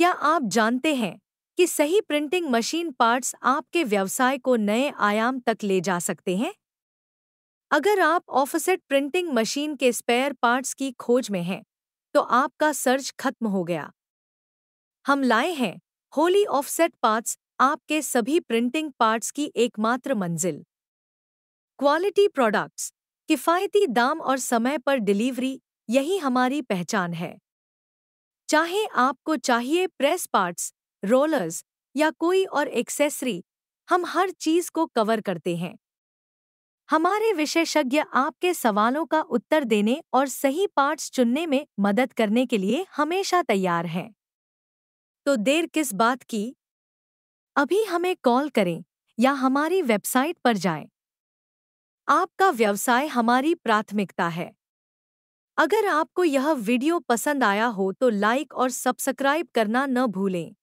क्या आप जानते हैं कि सही प्रिंटिंग मशीन पार्ट्स आपके व्यवसाय को नए आयाम तक ले जा सकते हैं अगर आप ऑफसेट प्रिंटिंग मशीन के स्पेयर पार्ट्स की खोज में हैं तो आपका सर्च खत्म हो गया हम लाए हैं होली ऑफसेट पार्ट्स आपके सभी प्रिंटिंग पार्ट्स की एकमात्र मंजिल क्वालिटी प्रोडक्ट्स किफ़ायती दाम और समय पर डिलीवरी यही हमारी पहचान है चाहे आपको चाहिए प्रेस पार्ट्स रोलर्स या कोई और एक्सेसरी हम हर चीज को कवर करते हैं हमारे विशेषज्ञ आपके सवालों का उत्तर देने और सही पार्ट्स चुनने में मदद करने के लिए हमेशा तैयार हैं तो देर किस बात की अभी हमें कॉल करें या हमारी वेबसाइट पर जाएं। आपका व्यवसाय हमारी प्राथमिकता है अगर आपको यह वीडियो पसंद आया हो तो लाइक और सब्सक्राइब करना न भूलें